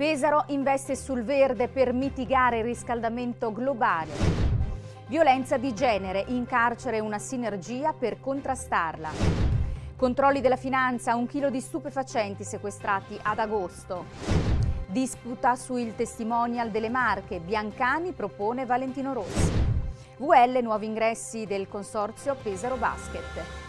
Pesaro investe sul verde per mitigare il riscaldamento globale. Violenza di genere, in carcere una sinergia per contrastarla. Controlli della finanza, un chilo di stupefacenti sequestrati ad agosto. Disputa sul testimonial delle Marche, Biancani propone Valentino Rossi. VL nuovi ingressi del consorzio Pesaro Basket.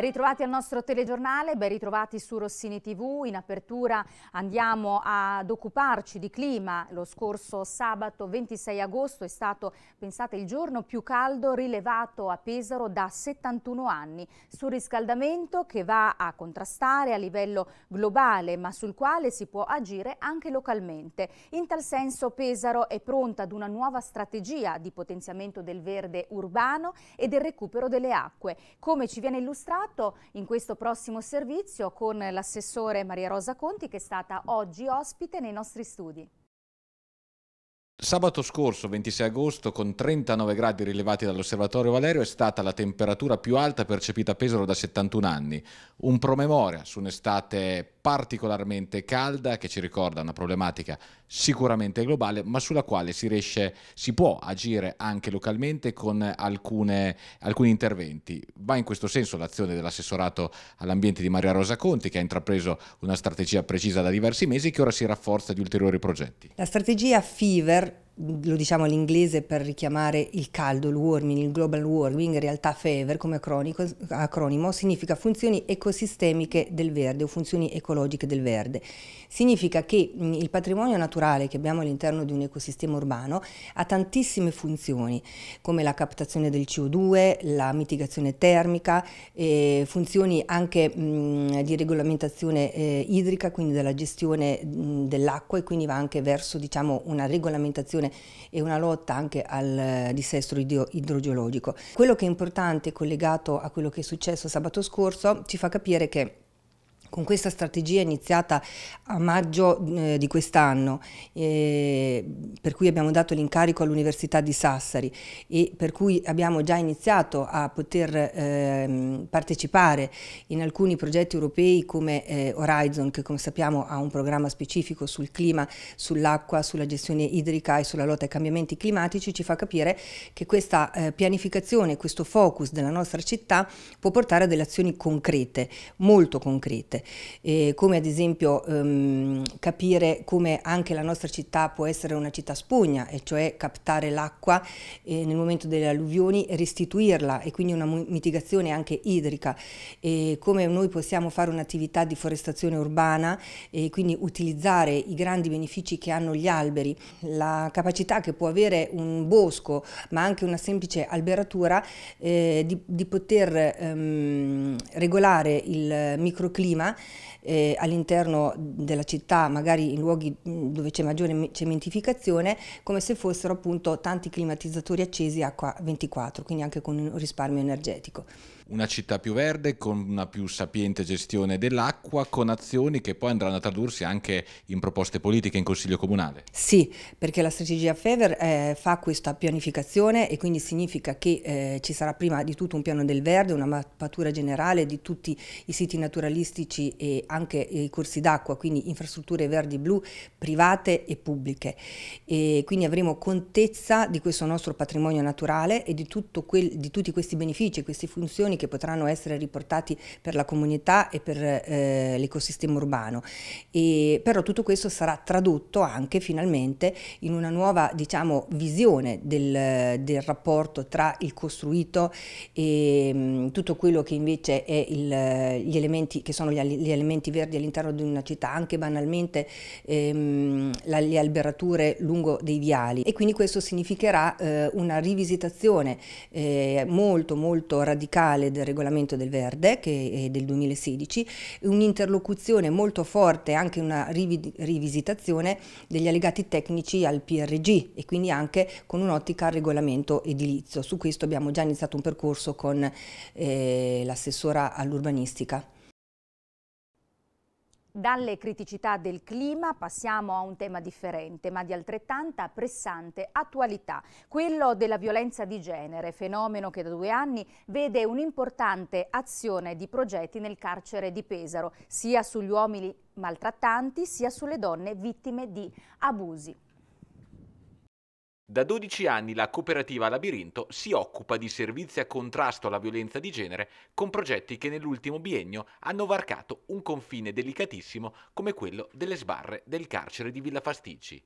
Ben ritrovati al nostro telegiornale, ben ritrovati su Rossini TV. In apertura andiamo ad occuparci di clima. Lo scorso sabato 26 agosto è stato, pensate, il giorno più caldo rilevato a Pesaro da 71 anni. Surriscaldamento che va a contrastare a livello globale, ma sul quale si può agire anche localmente. In tal senso Pesaro è pronta ad una nuova strategia di potenziamento del verde urbano e del recupero delle acque. Come ci viene illustrato fatto in questo prossimo servizio con l'assessore Maria Rosa Conti che è stata oggi ospite nei nostri studi. Sabato scorso, 26 agosto, con 39 gradi rilevati dall'osservatorio Valerio, è stata la temperatura più alta percepita a Pesaro da 71 anni un promemoria su un'estate particolarmente calda che ci ricorda una problematica sicuramente globale ma sulla quale si riesce, si può agire anche localmente con alcune, alcuni interventi. Va in questo senso l'azione dell'assessorato all'ambiente di Maria Rosa Conti che ha intrapreso una strategia precisa da diversi mesi e che ora si rafforza di ulteriori progetti. La strategia FIVER lo diciamo all'inglese per richiamare il caldo, il warming, il global warming, in realtà FEVER come acronico, acronimo significa funzioni ecosistemiche del verde o funzioni ecologiche del verde. Significa che mm, il patrimonio naturale che abbiamo all'interno di un ecosistema urbano ha tantissime funzioni, come la captazione del CO2, la mitigazione termica, eh, funzioni anche mh, mm, di regolamentazione eh, idrica, quindi della gestione mm, dell'acqua e quindi va anche verso diciamo, una regolamentazione e una lotta anche al dissesto idrogeologico. Quello che è importante collegato a quello che è successo sabato scorso ci fa capire che con questa strategia iniziata a maggio eh, di quest'anno, eh, per cui abbiamo dato l'incarico all'Università di Sassari e per cui abbiamo già iniziato a poter eh, partecipare in alcuni progetti europei come eh, Horizon, che come sappiamo ha un programma specifico sul clima, sull'acqua, sulla gestione idrica e sulla lotta ai cambiamenti climatici, ci fa capire che questa eh, pianificazione, questo focus della nostra città può portare a delle azioni concrete, molto concrete diverse, come ad esempio ehm, capire come anche la nostra città può essere una città spugna, e cioè captare l'acqua eh, nel momento delle alluvioni e restituirla, e quindi una mitigazione anche idrica, e come noi possiamo fare un'attività di forestazione urbana e quindi utilizzare i grandi benefici che hanno gli alberi, la capacità che può avere un bosco, ma anche una semplice alberatura, eh, di, di, poter ehm, regolare il microclima eh, all'interno della città, magari in luoghi mm, dove c'è maggiore cementificazione, come se fossero appunto tanti climatizzatori accesi acqua 24, quindi anche con un risparmio energetico una città più verde, con una più sapiente gestione dell'acqua, con azioni che poi andranno a tradursi anche in proposte politiche in Consiglio Comunale. Sì, perché la strategia FEVER eh, fa questa pianificazione e quindi significa che eh, ci sarà prima di tutto un piano del verde, una mappatura generale di tutti i siti naturalistici e anche i corsi d'acqua, quindi infrastrutture verdi-blu private e pubbliche. E quindi avremo contezza di questo nostro patrimonio naturale e di, quel, di tutti questi benefici, queste funzioni che potranno essere riportati per la comunità e per eh, l'ecosistema urbano. E, però tutto questo sarà tradotto anche finalmente in una nuova diciamo, visione del, del rapporto tra il costruito e mh, mm, tutto quello che invece è il, gli elementi che sono gli, gli elementi verdi all'interno di una città, anche banalmente ehm, la, le alberature lungo dei viali e quindi questo significherà eh, una rivisitazione eh, molto molto radicale del regolamento del Verde, che è del 2016, un'interlocuzione molto forte, anche una rivisitazione degli allegati tecnici al PRG e quindi anche con un'ottica al regolamento edilizio. Su questo abbiamo già iniziato un percorso con eh, l'assessora all'urbanistica. Dalle criticità del clima passiamo a un tema differente, ma di altrettanta pressante attualità, quello della violenza di genere, fenomeno che da due anni vede un'importante azione di progetti nel carcere di Pesaro, sia sugli uomini maltrattanti, sia sulle donne vittime di abusi. Da 12 anni la cooperativa Labirinto si occupa di servizi a contrasto alla violenza di genere con progetti che nell'ultimo biennio hanno varcato un confine delicatissimo come quello delle sbarre del carcere di Villa Pasticci.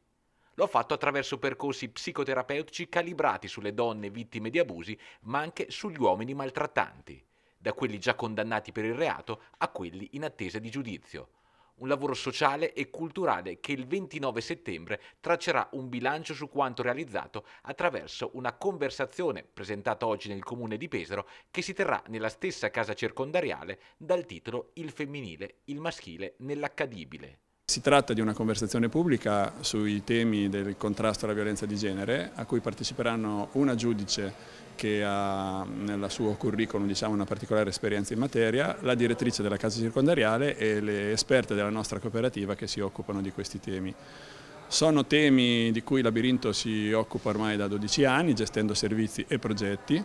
L'ho fatto attraverso percorsi psicoterapeutici calibrati sulle donne vittime di abusi, ma anche sugli uomini maltrattanti, da quelli già condannati per il reato a quelli in attesa di giudizio un lavoro sociale e culturale che il 29 settembre traccerà un bilancio su quanto realizzato attraverso una conversazione presentata oggi nel comune di Pesaro che si terrà nella stessa casa circondariale dal titolo Il femminile, il maschile nell'accadibile. Si tratta di una conversazione pubblica sui temi del contrasto alla violenza di genere a cui parteciperanno una giudice che ha nel suo curriculum diciamo, una particolare esperienza in materia, la direttrice della casa circondariale e le esperte della nostra cooperativa che si occupano di questi temi. Sono temi di cui Labirinto si occupa ormai da 12 anni, gestendo servizi e progetti,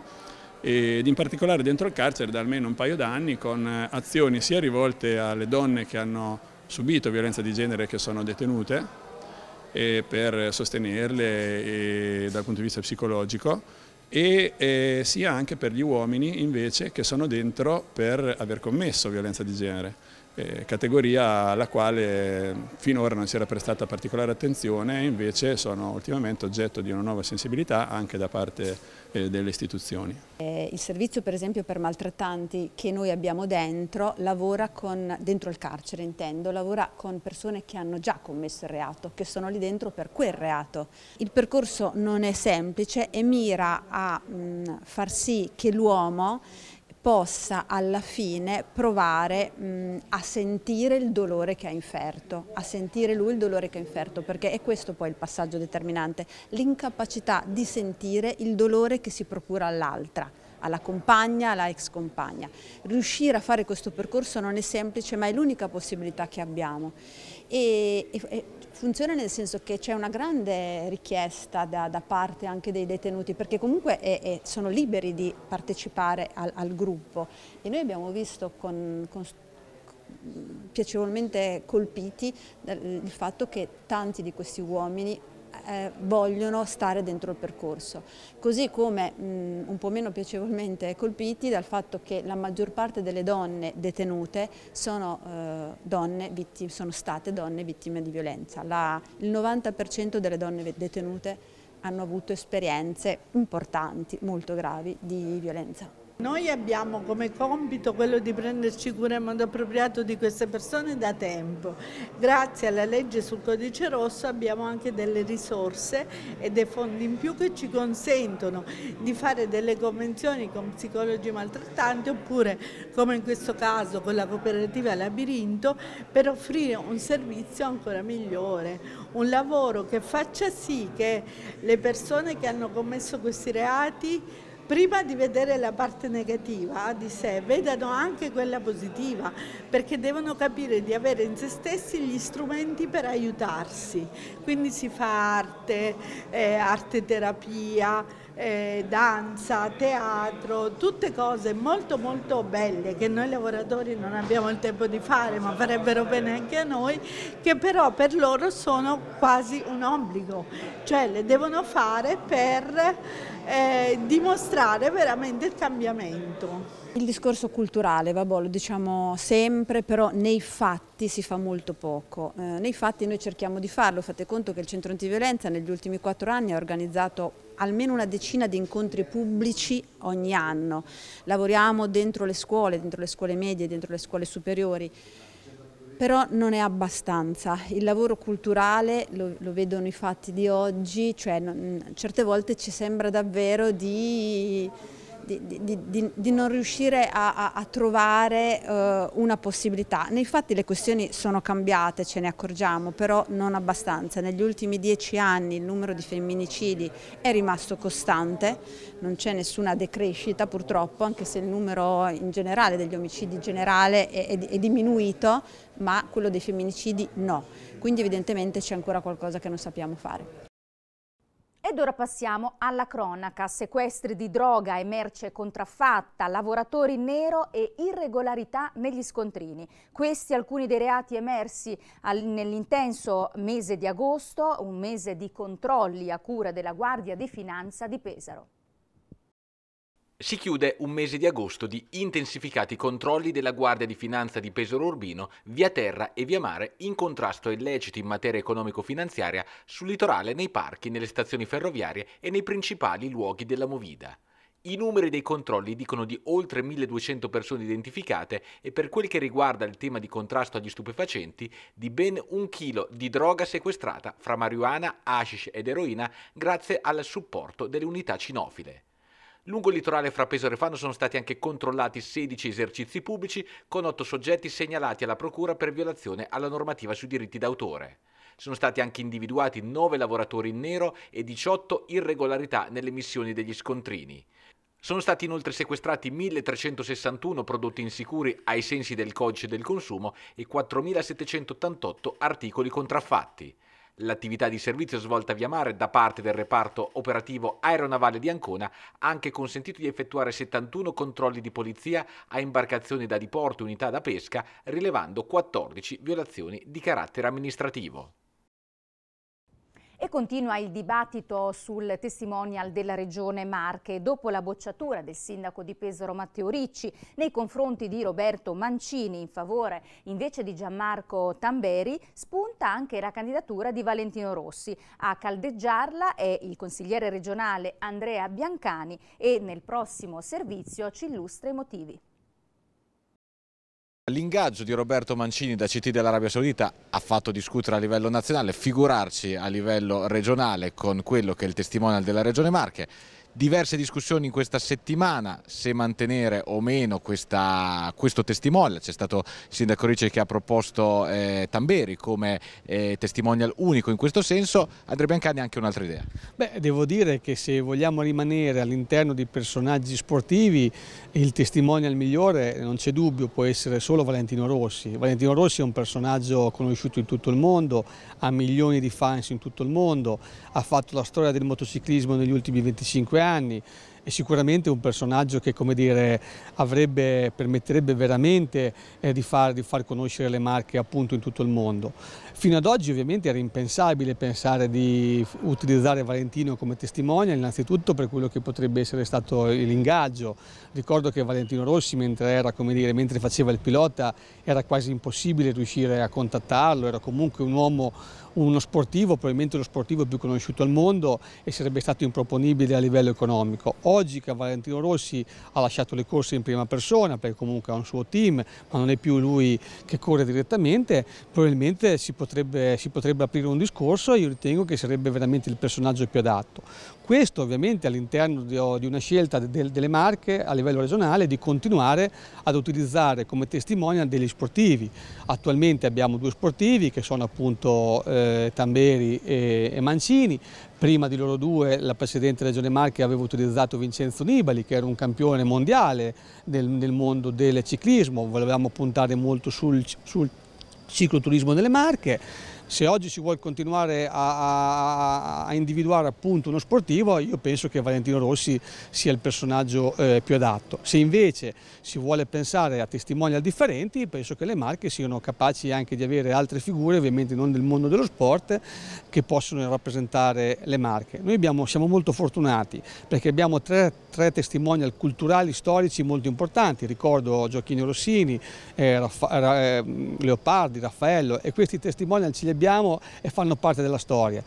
ed in particolare dentro il carcere da almeno un paio d'anni con azioni sia rivolte alle donne che hanno subito violenza di genere e che sono detenute, per sostenerle dal punto di vista psicologico, e eh, sia anche per gli uomini invece che sono dentro per aver commesso violenza di genere eh, categoria alla quale finora non si era prestata particolare attenzione e invece sono ultimamente oggetto di una nuova sensibilità anche da parte eh, delle istituzioni. Eh, il servizio per esempio per maltrattanti che noi abbiamo dentro lavora con, dentro il carcere intendo, lavora con persone che hanno già commesso il reato, che sono lì dentro per quel reato. Il percorso non è semplice e mira a mh, mm, far sì che l'uomo possa alla fine provare mh, a sentire il dolore che ha inferto, a sentire lui il dolore che ha inferto, perché è questo poi il passaggio determinante, l'incapacità di sentire il dolore che si procura all'altra alla compagna, alla ex compagna. Riuscire a fare questo percorso non è semplice, ma è l'unica possibilità che abbiamo. E, e, Funziona nel senso che c'è una grande richiesta da, da, parte anche dei detenuti perché comunque è, è, sono liberi di partecipare al, al, gruppo e noi abbiamo visto con, con piacevolmente colpiti il fatto che tanti di questi uomini eh, vogliono stare dentro il percorso. Così come mh, mm, un po' meno piacevolmente colpiti dal fatto che la maggior parte delle donne detenute sono, eh, donne vittime, sono state donne vittime di violenza. La, il 90% delle donne detenute hanno avuto esperienze importanti, molto gravi, di violenza. Noi abbiamo come compito quello di prenderci cura in modo appropriato di queste persone da tempo. Grazie alla legge sul codice rosso abbiamo anche delle risorse e dei fondi in più che ci consentono di fare delle convenzioni con psicologi maltrattanti oppure come in questo caso con la cooperativa Labirinto per offrire un servizio ancora migliore, un lavoro che faccia sì che le persone che hanno commesso questi reati prima di vedere la parte negativa di sé, vedano anche quella positiva, perché devono capire di avere in se stessi gli strumenti per aiutarsi. Quindi si fa arte, eh, arte terapia, eh, danza, teatro, tutte cose molto molto belle che noi lavoratori non abbiamo il tempo di fare ma farebbero bene anche a noi, che però per loro sono quasi un obbligo, cioè le devono fare per eh, dimostrare veramente il cambiamento. Il discorso culturale, vabbè, lo diciamo sempre, però nei fatti si fa molto poco. Eh, nei fatti noi cerchiamo di farlo, fate conto che il Centro Antiviolenza negli ultimi quattro anni ha organizzato almeno una decina di incontri pubblici ogni anno. Lavoriamo dentro le scuole, dentro le scuole medie, dentro le scuole superiori però non è abbastanza. Il lavoro culturale, lo, lo vedono i fatti di oggi, cioè non, certe volte ci sembra davvero di di, di, di non riuscire a, a, a trovare eh, una possibilità. Nei fatti le questioni sono cambiate, ce ne accorgiamo, però non abbastanza. Negli ultimi dieci anni il numero di femminicidi è rimasto costante, non c'è nessuna decrescita purtroppo, anche se il numero in generale degli omicidi generale è, è, è diminuito, ma quello dei femminicidi no. Quindi evidentemente c'è ancora qualcosa che non sappiamo fare. Ed ora passiamo alla cronaca. Sequestri di droga e merce contraffatta, lavoratori in nero e irregolarità negli scontrini. Questi alcuni dei reati emersi nell'intenso mese di agosto, un mese di controlli a cura della Guardia di Finanza di Pesaro. Si chiude un mese di agosto di intensificati controlli della Guardia di Finanza di Pesaro Urbino via terra e via mare in contrasto a illeciti in materia economico-finanziaria sul litorale, nei parchi, nelle stazioni ferroviarie e nei principali luoghi della movida. I numeri dei controlli dicono di oltre 1200 persone identificate e per quel che riguarda il tema di contrasto agli stupefacenti, di ben un chilo di droga sequestrata fra marijuana, hashish ed eroina grazie al supporto delle unità cinofile. Lungo il litorale fra Pesaro e Fano sono stati anche controllati 16 esercizi pubblici con 8 soggetti segnalati alla Procura per violazione alla normativa sui diritti d'autore. Sono stati anche individuati 9 lavoratori in nero e 18 irregolarità nelle missioni degli scontrini. Sono stati inoltre sequestrati 1361 prodotti insicuri ai sensi del codice del consumo e 4788 articoli contraffatti l'attività di servizio svolta via mare da parte del reparto operativo aeronavale di Ancona ha anche consentito di effettuare 71 controlli di polizia a imbarcazioni da diporto e unità da pesca, rilevando 14 violazioni di carattere amministrativo. E continua il dibattito sul testimonial della Regione Marche dopo la bocciatura del sindaco di Pesaro Matteo Ricci nei confronti di Roberto Mancini in favore invece di Gianmarco Tamberi spunta anche la candidatura di Valentino Rossi. A caldeggiarla è il consigliere regionale Andrea Biancani e nel prossimo servizio ci illustra i motivi. L'ingaggio di Roberto Mancini da CT dell'Arabia Saudita ha fatto discutere a livello nazionale, figurarci a livello regionale con quello che è il testimonial della Regione Marche diverse discussioni in questa settimana se mantenere o meno questa, questo testimonial. C'è stato il sindaco Ricci che ha proposto eh, Tamberi come eh, testimonial unico in questo senso. Andrea Biancani ha anche un'altra idea. Beh, devo dire che se vogliamo rimanere all'interno di personaggi sportivi, il testimonial migliore, non c'è dubbio, può essere solo Valentino Rossi. Valentino Rossi è un personaggio conosciuto in tutto il mondo, ha milioni di fans in tutto il mondo, ha fatto la storia del motociclismo negli ultimi 25 anni 35 anni è sicuramente un personaggio che come dire, avrebbe, permetterebbe veramente eh, di, far, di, far, conoscere le marche appunto in tutto il mondo. Fino ad oggi ovviamente era impensabile pensare di utilizzare Valentino come testimonial innanzitutto per quello che potrebbe essere stato l'ingaggio. Ricordo che Valentino Rossi mentre, era, dire, mentre faceva il pilota era quasi impossibile riuscire a contattarlo, era comunque un uomo uno sportivo, probabilmente lo sportivo più conosciuto al mondo e sarebbe stato improponibile a livello economico. Oggi che Valentino Rossi ha lasciato le corse in prima persona perché comunque ha un suo team, ma non è più lui che corre direttamente, probabilmente si potrebbe, si potrebbe aprire un discorso e io ritengo che sarebbe veramente il personaggio più adatto. Questo ovviamente all'interno di una scelta delle marche a livello regionale di continuare ad utilizzare come testimonial degli sportivi. Attualmente abbiamo due sportivi che sono appunto eh, Tamberi e, e Mancini, prima di loro due la precedente Regione Marche aveva utilizzato Vincenzo Nibali che era un campione mondiale nel, nel mondo del ciclismo, volevamo puntare molto sul, sul cicloturismo delle Marche se oggi si vuole continuare a, a, a, individuare appunto uno sportivo io penso che Valentino Rossi sia il personaggio eh, più adatto. Se invece si vuole pensare a testimonial differenti penso che le marche siano capaci anche di avere altre figure ovviamente non del mondo dello sport che possono rappresentare le marche. Noi abbiamo, siamo molto fortunati perché abbiamo tre, tre, testimonial culturali storici molto importanti, ricordo Gioacchino Rossini, eh, Raffa eh, Leopardi, Raffaello e questi testimonial ce li abbiamo abbiamo e fanno parte della storia.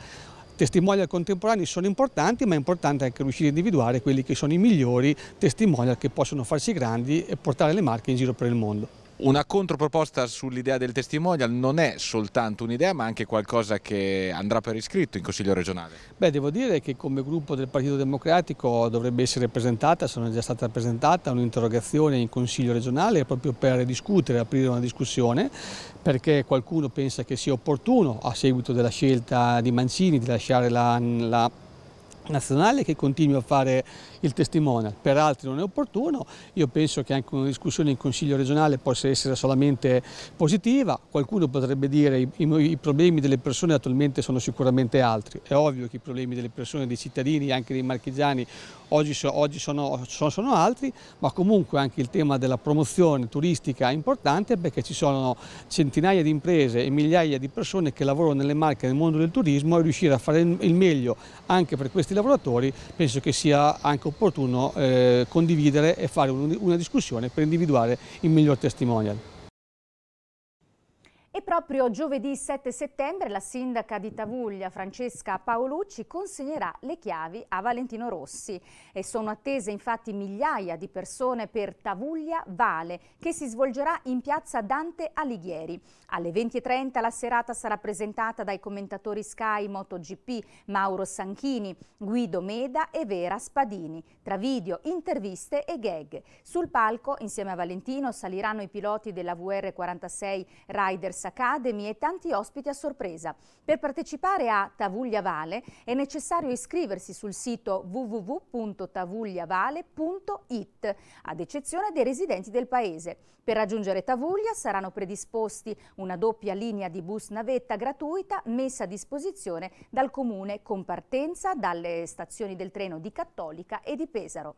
Testimonial contemporanei sono importanti, ma è importante anche riuscire a individuare quelli che sono i migliori testimonial che possono farsi grandi e portare le marche in giro per il mondo. Una controproposta sull'idea del testimonial non è soltanto un'idea ma anche qualcosa che andrà per iscritto in Consiglio regionale. Beh, devo dire che come gruppo del Partito Democratico dovrebbe essere presentata, sono già stata presentata un'interrogazione in Consiglio regionale proprio per discutere, aprire una discussione perché qualcuno pensa che sia opportuno a seguito della scelta di Mancini di lasciare la, la nazionale che continui a fare il testimone, per altri non è opportuno, io penso che anche una discussione in Consiglio regionale possa essere solamente positiva, qualcuno potrebbe dire che i, i, problemi delle persone attualmente sono sicuramente altri, è ovvio che i problemi delle persone, dei cittadini, anche dei marchigiani oggi, oggi sono, sono, sono, altri, ma comunque anche il tema della promozione turistica è importante perché ci sono centinaia di imprese e migliaia di persone che lavorano nelle marche nel mondo del turismo e riuscire a fare il meglio anche per questi lavoratori penso che sia anche opportuno eh, condividere e fare un, una discussione per individuare il miglior testimonial. E proprio giovedì 7 settembre la sindaca di Tavuglia, Francesca Paolucci, consegnerà le chiavi a Valentino Rossi. E sono attese infatti migliaia di persone per Tavuglia Vale, che si svolgerà in piazza Dante Alighieri. Alle 20.30 la serata sarà presentata dai commentatori Sky MotoGP Mauro Sanchini, Guido Meda e Vera Spadini, tra video, interviste e gag. Sul palco, insieme a Valentino, saliranno i piloti della VR46 Riders Jazz Academy e tanti ospiti a sorpresa. Per partecipare a Tavuglia Vale è necessario iscriversi sul sito www.tavugliavale.it, ad eccezione dei residenti del paese. Per raggiungere Tavuglia saranno predisposti una doppia linea di bus navetta gratuita messa a disposizione dal comune con partenza dalle stazioni del treno di Cattolica e di Pesaro.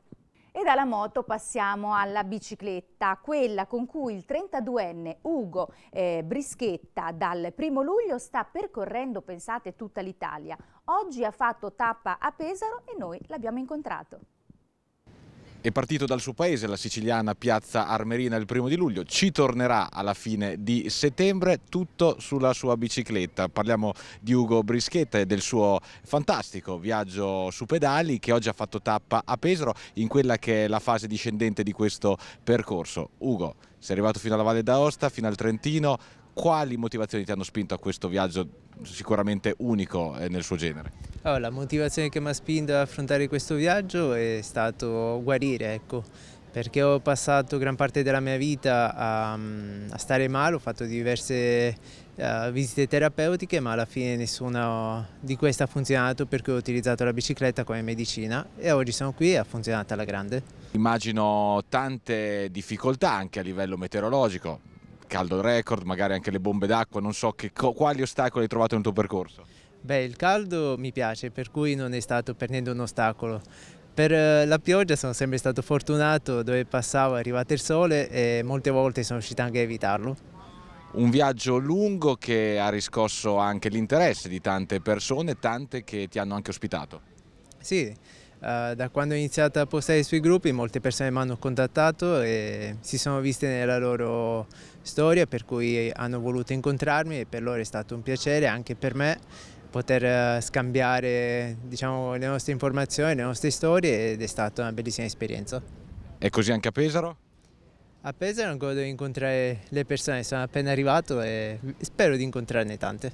E dalla moto passiamo alla bicicletta, quella con cui il 32enne Ugo eh, Brischetta dal 1 luglio sta percorrendo, pensate, tutta l'Italia. Oggi ha fatto tappa a Pesaro e noi l'abbiamo incontrato. È partito dal suo paese, la siciliana Piazza Armerina, il primo di luglio. Ci tornerà alla fine di settembre, tutto sulla sua bicicletta. Parliamo di Ugo Brischetta e del suo fantastico viaggio su pedali che oggi ha fatto tappa a Pesaro in quella che è la fase discendente di questo percorso. Ugo, sei arrivato fino alla Valle d'Aosta, fino al Trentino, quali motivazioni ti hanno spinto a questo viaggio sicuramente unico nel suo genere? Allora, la motivazione che mi ha spinto ad affrontare questo viaggio è stato guarire, ecco, perché ho passato gran parte della mia vita a, a stare male, ho fatto diverse uh, visite terapeutiche, ma alla fine nessuna di queste ha funzionato perché ho utilizzato la bicicletta come medicina e oggi sono qui e ha funzionato alla grande. Immagino tante difficoltà anche a livello meteorologico, caldo record, magari anche le bombe d'acqua, non so che, quali ostacoli hai trovato nel tuo percorso? Beh, il caldo mi piace, per cui non è stato per niente un ostacolo. Per eh, la pioggia sono sempre stato fortunato, dove passavo è arrivato il sole e molte volte sono riuscito anche a evitarlo. Un viaggio lungo che ha riscosso anche l'interesse di tante persone, tante che ti hanno anche ospitato. Sì, eh, da quando ho iniziato a postare sui gruppi molte persone mi hanno contattato e si sono viste nella loro storia per cui hanno voluto incontrarmi e per loro è stato un piacere anche per me poter eh, scambiare diciamo, le nostre informazioni, le nostre storie ed è stata una bellissima esperienza. E così anche a Pesaro? A Pesaro ancora devo incontrare le persone, sono appena arrivato e spero di incontrarne tante.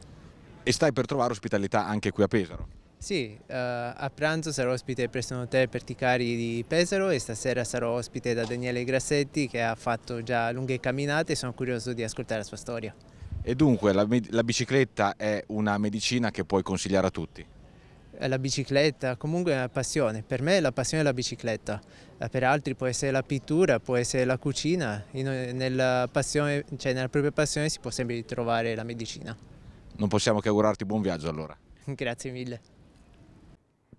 E stai per trovare ospitalità anche qui a Pesaro? Sì, uh, a pranzo sarò ospite presso un hotel per Ticari di Pesaro e stasera sarò ospite da Daniele Grassetti che ha fatto già lunghe camminate e sono curioso di ascoltare la sua storia. E dunque la, la bicicletta è una medicina che puoi consigliare a tutti? Eh, la bicicletta, comunque è una passione. Per me la passione è la bicicletta, eh, per altri può essere la pittura, può essere la cucina, nella, passione, cioè nella propria passione si può sempre trovare la medicina. Non possiamo che augurarti buon viaggio allora. Grazie mille.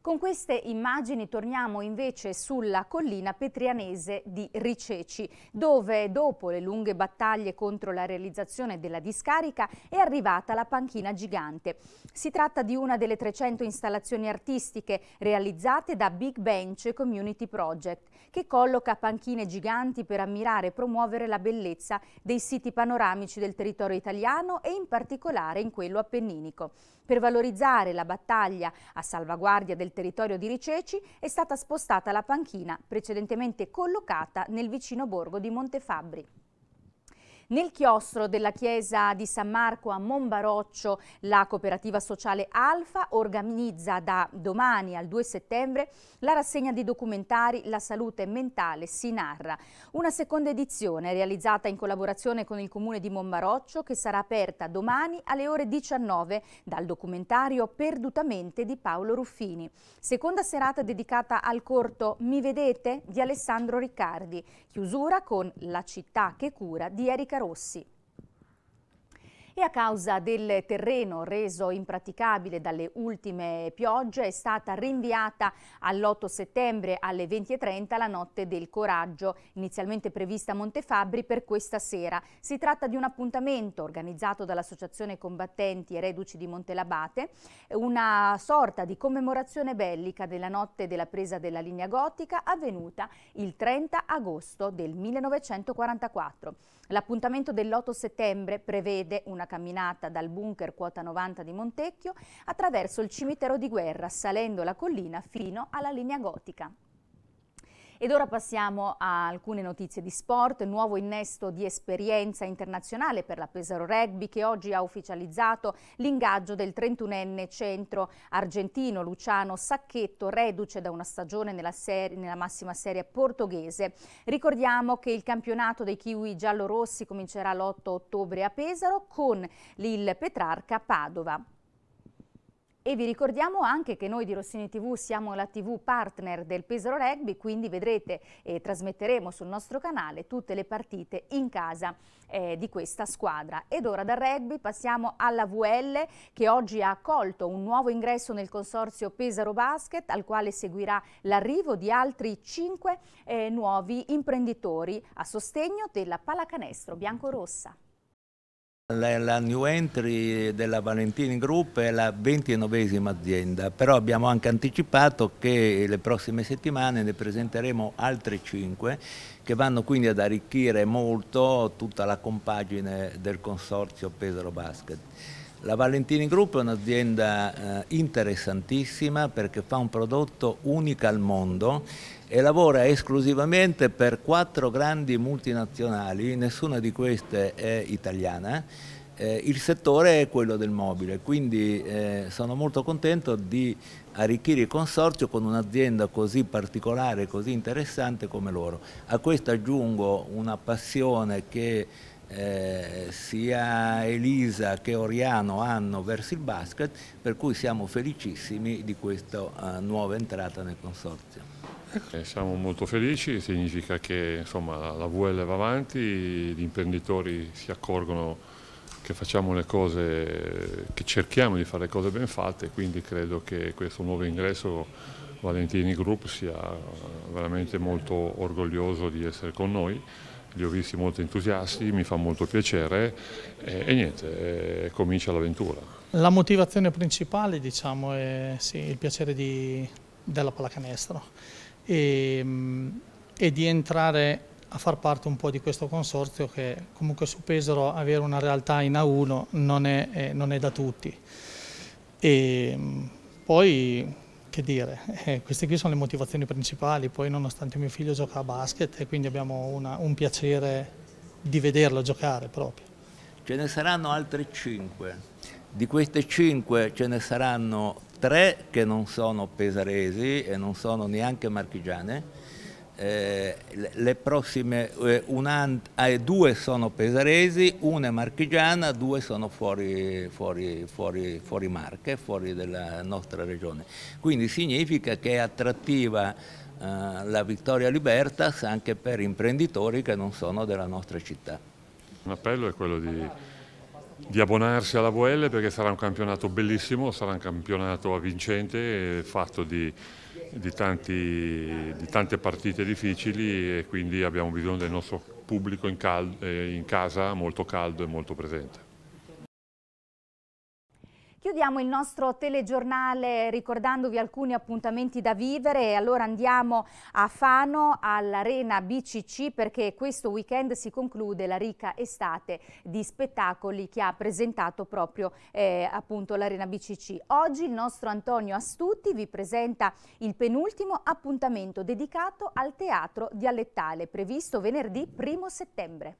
Con queste immagini torniamo invece sulla collina petrianese di Riceci, dove dopo le lunghe battaglie contro la realizzazione della discarica è arrivata la panchina gigante. Si tratta di una delle 300 installazioni artistiche realizzate da Big Bench Community Project, che colloca panchine giganti per ammirare e promuovere la bellezza dei siti panoramici del territorio italiano e in particolare in quello appenninico. Per valorizzare la battaglia a salvaguardia del territorio di Riceci è stata spostata la panchina precedentemente collocata nel vicino borgo di Montefabbri. Nel chiostro della chiesa di San Marco a Monbaroccio la cooperativa sociale Alfa organizza da domani al 2 settembre la rassegna di documentari La salute mentale si narra. Una seconda edizione realizzata in collaborazione con il comune di Monbaroccio che sarà aperta domani alle ore 19 dal documentario Perdutamente di Paolo Ruffini. Seconda serata dedicata al corto Mi vedete di Alessandro Riccardi. Chiusura con La città che cura di Erika Rossi e a causa del terreno reso impraticabile dalle ultime piogge è stata rinviata all'8 settembre alle 20.30 la notte del coraggio, inizialmente prevista a Montefabbri per questa sera. Si tratta di un appuntamento organizzato dall'Associazione Combattenti e Reduci di Montelabate, una sorta di commemorazione bellica della notte della presa della linea gotica avvenuta il 30 agosto del 1944. L'appuntamento dell'8 settembre prevede una una camminata dal bunker quota 90 di Montecchio attraverso il cimitero di guerra, salendo la collina fino alla linea gotica. Ed ora passiamo a alcune notizie di sport, nuovo innesto di esperienza internazionale per la Pesaro Rugby che oggi ha ufficializzato l'ingaggio del 31enne centro argentino Luciano Sacchetto, reduce da una stagione nella, serie, nella massima serie portoghese. Ricordiamo che il campionato dei kiwi giallorossi comincerà l'8 ottobre a Pesaro con l'Il Petrarca Padova. E vi ricordiamo anche che noi di Rossini TV siamo la TV partner del Pesaro Rugby, quindi vedrete e trasmetteremo sul nostro canale tutte le partite in casa eh, di questa squadra. Ed ora dal rugby passiamo alla VL che oggi ha accolto un nuovo ingresso nel consorzio Pesaro Basket al quale seguirà l'arrivo di altri 5 eh, nuovi imprenditori a sostegno della pallacanestro biancorossa. rossa la, la, New Entry della Valentini Group è la 29esima azienda, però abbiamo anche anticipato che le prossime settimane ne presenteremo altre 5 che vanno quindi ad arricchire molto tutta la compagine del consorzio Pesaro Basket. La Valentini Group è un'azienda eh, interessantissima perché fa un prodotto unico al mondo e lavora esclusivamente per quattro grandi multinazionali, nessuna di queste è italiana, eh, il settore è quello del mobile, quindi eh, sono molto contento di arricchire il consorzio con un'azienda così particolare, così interessante come loro. A questo aggiungo una passione che eh, sia Elisa che Oriano hanno verso il basket, per cui siamo felicissimi di questa eh, nuova entrata nel consorzio. Eh, siamo molto felici, significa che insomma, la VL va avanti, gli imprenditori si accorgono che facciamo le cose, che cerchiamo di fare le cose ben fatte, quindi credo che questo nuovo ingresso Valentini Group sia veramente molto orgoglioso di essere con noi, li ho visti molto entusiasti, mi fa molto piacere e, e niente, e eh, comincia l'avventura. La motivazione principale diciamo, è sì, il piacere di, della pallacanestro e, ehm, e di entrare a far parte un po' di questo consorzio che comunque su Pesaro avere una realtà in A1 non è, eh, non è da tutti. E ehm, poi, che dire, eh, queste qui sono le motivazioni principali, poi nonostante mio figlio gioca a basket e quindi abbiamo una, un piacere di vederlo giocare proprio. Ce ne saranno altre 5, di queste 5 ce ne saranno tre che non sono pesaresi e non sono neanche marchigiane, eh, le prossime eh, una, eh, due sono pesaresi, una è marchigiana, due sono fuori, fuori, fuori, fuori Marche, fuori della nostra regione. Quindi significa che è attrattiva eh, la Vittoria Libertas anche per imprenditori che non sono della nostra città. L'appello è quello di di abbonarsi alla VL perché sarà un campionato bellissimo, sarà un campionato avvincente, fatto di, di, tanti, di, tante partite difficili e quindi abbiamo bisogno del nostro pubblico in, caldo, eh, in casa molto caldo e molto presente. Chiudiamo il nostro telegiornale ricordandovi alcuni appuntamenti da vivere e allora andiamo a Fano all'Arena BCC perché questo weekend si conclude la ricca estate di spettacoli che ha presentato proprio eh, appunto l'Arena BCC. Oggi il nostro Antonio Astuti vi presenta il penultimo appuntamento dedicato al teatro dialettale previsto venerdì 1 settembre.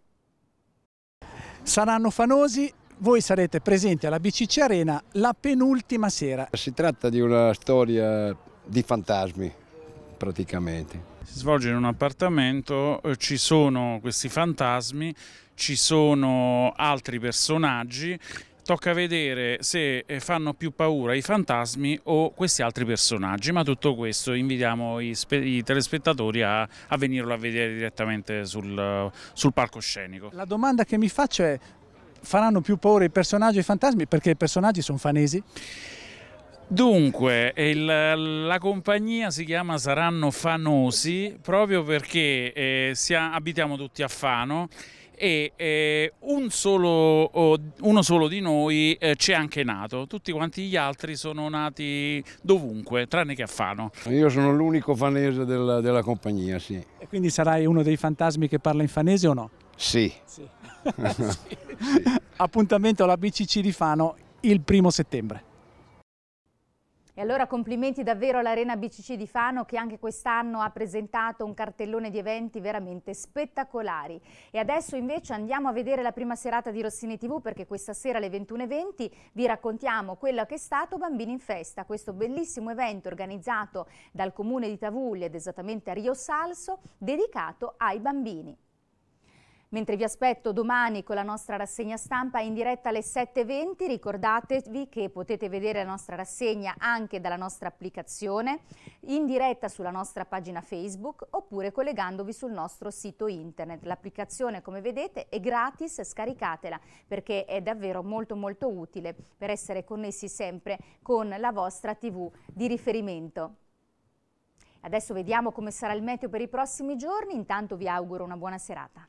Saranno fanosi voi sarete presenti alla BCC Arena la penultima sera. Si tratta di una storia di fantasmi praticamente. Si svolge in un appartamento, eh, ci sono questi fantasmi, ci sono altri personaggi tocca vedere se eh, fanno più paura i fantasmi o questi altri personaggi, ma tutto questo invitiamo i, i telespettatori a, a, venirlo a vedere direttamente sul, sul palcoscenico. La domanda che mi faccio è faranno più paura i personaggi e i fantasmi perché i personaggi sono fanesi. Dunque, il, la compagnia si chiama Saranno Fanosi proprio perché eh, ha, abitiamo tutti a Fano e eh, un solo, uno solo di noi eh, c'è anche nato, tutti quanti gli altri sono nati dovunque, tranne che a Fano. Io sono l'unico fanese della, della compagnia, sì. E quindi sarai uno dei fantasmi che parla in fanese o no? Sì. sì. sì. Appuntamento alla BCC di Fano il primo settembre. E allora complimenti davvero all'Arena BCC di Fano che anche quest'anno ha presentato un cartellone di eventi veramente spettacolari. E adesso invece andiamo a vedere la prima serata di Rossini TV perché questa sera alle 21.20 vi raccontiamo quello che è stato Bambini in Festa, questo bellissimo evento organizzato dal comune di Tavuglia ed esattamente a Rio Salso dedicato ai bambini. Mentre vi aspetto domani con la nostra rassegna stampa in diretta alle 7.20, ricordatevi che potete vedere la nostra rassegna anche dalla nostra applicazione, in diretta sulla nostra pagina Facebook oppure collegandovi sul nostro sito internet. L'applicazione, come vedete, è gratis, scaricatela perché è davvero molto molto utile per essere connessi sempre con la vostra TV di riferimento. Adesso vediamo come sarà il meteo per i prossimi giorni, intanto vi auguro una buona serata.